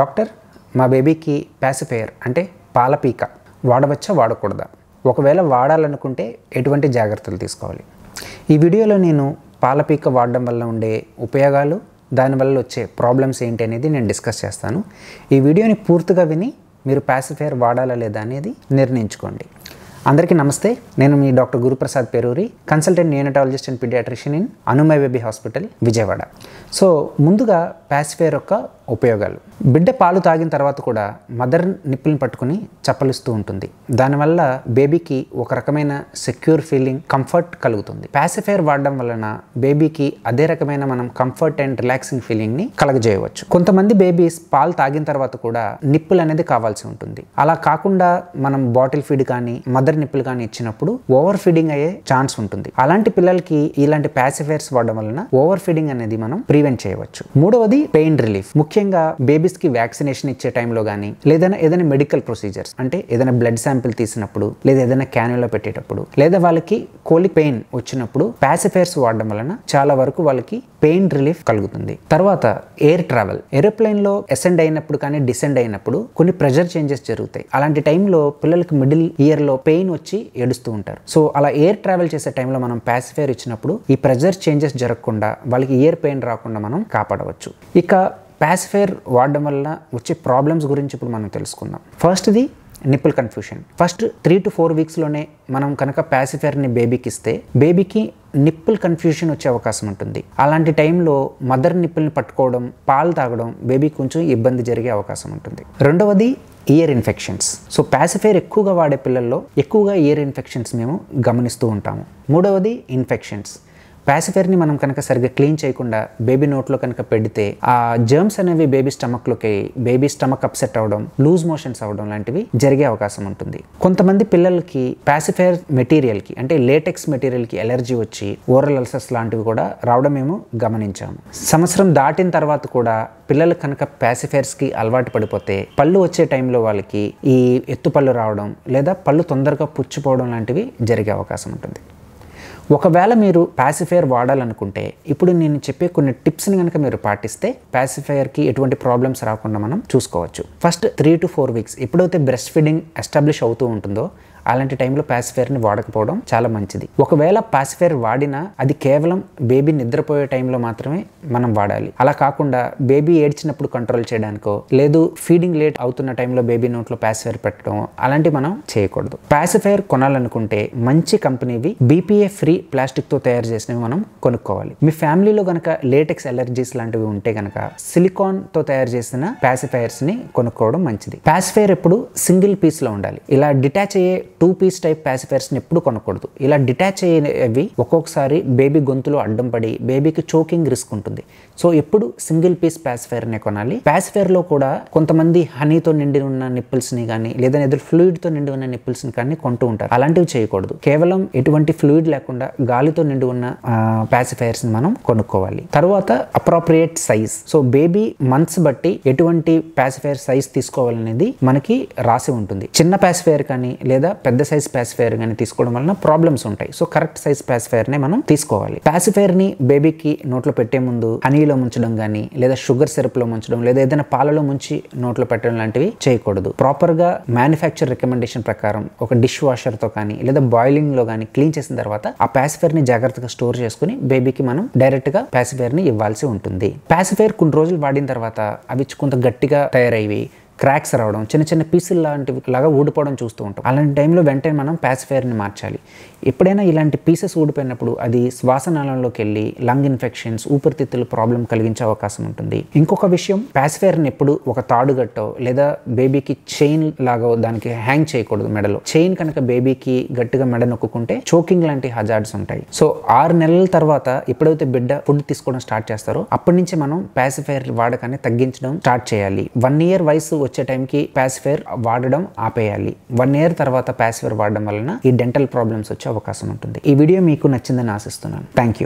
doctor మా బేబీకి ప్యాసిఫైయర్ అంటే పాలపీక వాడవచ్చా వాడకూడదా ఒకవేళ వాడాలనుకుంటే ఎటువంటి జాగ్రత్తలు తీసుకోవాలి ఈ వీడియోలో నేను పాలపీక వాడడం వల్ల ఉండే ఉపయోగాలు దానివల్ల వచ్చే ప్రాబ్లమ్స్ ఏంటి అనేది నేను డిస్కస్ చేస్తాను ఈ వీడియోని పూర్తిగా విని మీరు ప్యాసిఫైయర్ వాడాలా లేదా అనేది నిర్ణయించుకోండి అందరికీ నమస్తే నేను మీ doctor Guruprasad Peruri consultant neonatologist and paediatrician in Anumai baby hospital Vijayawada so ముందుగా ప్యాసిఫైర్ యొక్క ఉపయోగాలు బిడ్డ పాలు తాగిన తర్వాత కూడా మదర్ నిప్పులను పట్టుకుని చప్పలిస్తూ ఉంటుంది దానివల్ల బేబీకి ఒక రకమైన సెక్యూర్ ఫీలింగ్ కంఫర్ట్ కలుగుతుంది ప్యాసిఫైర్ వాడడం వలన బేబీకి అదే రకమైన మనం కంఫర్ట్ అండ్ రిలాక్సింగ్ ఫీలింగ్ని కలగజేయవచ్చు కొంతమంది బేబీస్ పాలు తాగిన తర్వాత కూడా నిప్పులు అనేది కావాల్సి ఉంటుంది అలా కాకుండా మనం బాటిల్ ఫీడ్ కానీ మదర్ ఫింగర్ నిప్పులు కానీ ఇచ్చినప్పుడు ఓవర్ ఫీడింగ్ అయ్యే ఛాన్స్ ఉంటుంది అలాంటి పిల్లలకి ఇలాంటి ప్యాసిఫైర్స్ వాడడం వలన ఓవర్ ఫీడింగ్ అనేది మనం ప్రివెంట్ చేయవచ్చు మూడవది పెయిన్ రిలీఫ్ ముఖ్యంగా బేబీస్ కి వ్యాక్సినేషన్ ఇచ్చే టైంలో కానీ లేదా ఏదైనా మెడికల్ ప్రొసీజర్స్ అంటే ఏదైనా బ్లడ్ శాంపిల్ తీసినప్పుడు లేదా ఏదైనా క్యాన్యులా పెట్టేటప్పుడు లేదా వాళ్ళకి కోలి పెయిన్ వచ్చినప్పుడు ప్యాసిఫైర్స్ వాడడం వలన చాలా వరకు వాళ్ళకి పెయిన్ రిలీఫ్ కలుగుతుంది తర్వాత ఎయిర్ ట్రావెల్ ఏరోప్లేన్ లో ఎసెండ్ అయినప్పుడు కానీ డిసెండ్ అయినప్పుడు కొన్ని ప్రెజర్ చేంజెస్ జరుగుతాయి అలాంటి టైంలో పిల్లలకి మిడిల్ ఇయర్ లో పెయిన్ పెయిన్ వచ్చి ఏడుస్తూ ఉంటారు సో అలా ఎయిర్ ట్రావెల్ చేసే టైంలో మనం ప్యాసిఫైర్ ఇచ్చినప్పుడు ఈ ప్రెజర్ చేంజెస్ జరగకుండా వాళ్ళకి ఎయిర్ పెయిన్ రాకుండా మనం కాపాడవచ్చు ఇక ప్యాసిఫైర్ వాడడం వల్ల వచ్చే ప్రాబ్లమ్స్ గురించి ఇప్పుడు మనం తెలుసుకుందాం ఫస్ట్ది nipple confusion first three to four వీక్స్లోనే మనం కనుక ప్యాసిఫైర్ని బేబీకి ఇస్తే బేబీకి నిప్పుల్ కన్ఫ్యూషన్ వచ్చే అవకాశం ఉంటుంది అలాంటి టైంలో మదర్ నిప్పుల్ని పట్టుకోవడం పాలు తాగడం బేబీ కొంచెం ఇబ్బంది జరిగే అవకాశం ఉంటుంది రెండవది ఇయర్ ఇన్ఫెక్షన్స్ సో ప్యాసిఫైర్ ఎక్కువగా వాడే పిల్లల్లో ఎక్కువగా ఇయర్ ఇన్ఫెక్షన్స్ మేము గమనిస్తూ ఉంటాము మూడవది ఇన్ఫెక్షన్స్ ప్యాసిఫైర్ని మనం కనుక సరిగ్గా క్లీన్ చేయకుండా బేబీ నోట్లో కనుక పెడితే ఆ జర్మ్స్ అనేవి బేబీ స్టమక్లోకి బేబీ స్టమక్ అప్సెట్ అవడం లూజ్ మోషన్స్ అవడం లాంటివి జరిగే అవకాశం ఉంటుంది కొంతమంది పిల్లలకి ప్యాసిఫైర్ మెటీరియల్కి అంటే లేటెక్స్ మెటీరియల్కి ఎలర్జీ వచ్చి ఓరల్ అల్సర్స్ లాంటివి కూడా రావడం మేము గమనించాము సంవత్సరం దాటిన తర్వాత కూడా పిల్లలు కనుక ప్యాసిఫేర్స్కి అలవాటు పడిపోతే పళ్ళు వచ్చే టైంలో వాళ్ళకి ఈ ఎత్తుపళ్ళు రావడం లేదా పళ్ళు తొందరగా పుచ్చిపోవడం లాంటివి జరిగే అవకాశం ఉంటుంది ఒకవేళ మీరు ప్యాసిఫైయర్ వాడాలనుకుంటే ఇప్పుడు నేను చెప్పే కొన్ని టిప్స్ని కనుక మీరు పాటిస్తే ప్యాసిఫైయర్కి ఎటువంటి ప్రాబ్లమ్స్ రాకుండా మనం చూసుకోవచ్చు first three to four weeks ఎప్పుడైతే బ్రెస్ట్ ఫీడింగ్ ఎస్టాబ్లిష్ అవుతూ ఉంటుందో అలాంటి టైంలో పాసిఫైర్ని వాడకపోవడం చాలా మంచిది ఒకవేళ ప్యాసిఫైర్ వాడినా అది కేవలం బేబీ నిద్రపోయే టైంలో మాత్రమే మనం వాడాలి అలా కాకుండా బేబీ ఏడ్చినప్పుడు కంట్రోల్ చేయడానికో లేదు ఫీడింగ్ లేట్ అవుతున్న టైంలో బేబీ నోట్లో పాసిఫైర్ పెట్టడం అలాంటివి మనం చేయకూడదు పాసిఫైర్ కొనాలనుకుంటే మంచి కంపెనీవి బీపీఏ ఫ్రీ ప్లాస్టిక్తో తయారు చేసినవి మనం కొనుక్కోవాలి మీ ఫ్యామిలీలో గనక లేటెక్స్ ఎలర్జీస్ లాంటివి ఉంటే గనక సిలికాన్తో తయారు చేసిన ని కొనుక్కోవడం మంచిది ప్యాసిఫైర్ ఎప్పుడు సింగిల్ పీస్లో ఉండాలి ఇలా డిటాచ్ అయ్యే టూ పీస్ టైప్ ప్యాసిఫైర్స్ని ఎప్పుడు కొనకూడదు ఇలా డిటాచ్ అయ్యేవి ఒక్కొక్కసారి బేబీ గొంతులో అడ్డం పడి బేబీకి చోకింగ్ రిస్క్ ఉంటుంది సో ఎప్పుడు సింగిల్ పీస్ ప్యాసిఫైర్నే కొనాలి ప్యాసిఫైర్లో కూడా కొంతమంది హనీతో నిండి ఉన్న నిప్పుల్స్ని కానీ లేదా ఎదురు ఫ్లూయిడ్తో నిండి ఉన్న నిప్పుల్స్ని కానీ కొంటూ ఉంటారు అలాంటివి చేయకూడదు కేవలం ఎటువంటి ఫ్లూయిడ్ లేకుండా గాలితో నిండి ఉన్న ప్యాసిఫైర్స్ని మనం కొనుక్కోవాలి తర్వాత appropriate size so baby months బట్టి ఎటువంటి ప్యాసిఫైర్ సైజ్ తీసుకోవాలనేది మనకి రాసి ఉంటుంది చిన్న ప్యాసిఫైర్ కానీ లేదా పెద్ద సైజ్ ప్యాసిఫైర్ కానీ తీసుకోవడం వలన ప్రాబ్లమ్స్ ఉంటాయి సో కరెక్ట్ సైజ్ ప్యాసిఫైర్నే మనం తీసుకోవాలి ని బేబీకి నోట్లో పెట్టే ముందు హనీలో ముంచడం కానీ లేదా షుగర్ లో ముంచడం లేదా ఏదైనా పాలలో ముంచి నోట్లో పెట్టడం లాంటివి చేయకూడదు ప్రాపర్గా మ్యానుఫ్యాక్చర్ రికమెండేషన్ ప్రకారం ఒక డిష్ వాషర్తో కానీ లేదా బాయిలింగ్లో కానీ క్లీన్ చేసిన తర్వాత ఆ ని జాగ్రత్తగా స్టోర్ చేసుకుని బేబీకి మనం డైరెక్ట్గా ని ఇవ్వాల్సి ఉంటుంది ప్యాసిఫైర్ కొన్ని రోజులు వాడిన తర్వాత అవి కొంత గట్టిగా తయారయ్యి క్రాక్స్ రావడం చిన్న చిన్న పీసులు లాంటివి లాగా ఊడిపోవడం చూస్తూ ఉంటాం అలాంటి టైంలో వెంటనే మనం ప్యాసిఫైర్ని మార్చాలి ఎప్పుడైనా ఇలాంటి పీసెస్ ఊడిపోయినప్పుడు అది శ్వాసనాళంలోకి వెళ్ళి లంగ్ ఇన్ఫెక్షన్స్ ఊపిరితిత్తులు ప్రాబ్లం కలిగించే అవకాశం ఉంటుంది ఇంకొక విషయం ప్యాసిఫైర్ని ఎప్పుడు ఒక తాడుగట్టో లేదా బేబీకి చైన్ లాగా దానికి హ్యాంగ్ చేయకూడదు మెడలో చైన్ కనుక బేబీకి గట్టిగా మెడ నొక్కుంటే చోకింగ్ లాంటి హజార్డ్స్ ఉంటాయి సో ఆరు నెలల తర్వాత ఎప్పుడైతే బిడ్డ ఫుడ్ తీసుకోవడం స్టార్ట్ చేస్తారో అప్పటి నుంచి మనం ప్యాసిఫైర్ వాడకాన్ని తగ్గించడం స్టార్ట్ చేయాలి వన్ ఇయర్ వయసు వచ్చే టైంకి ప్యాసిఫైర్ వాడడం ఆపేయాలి వన్ ఇయర్ తర్వాత ప్యాసిఫైర్ వాడడం వలన ఈ డెంటల్ ప్రాబ్లమ్స్ వచ్చే అవకాశం ఉంటుంది ఈ వీడియో మీకు నచ్చిందని ఆశిస్తున్నాను థ్యాంక్ యూ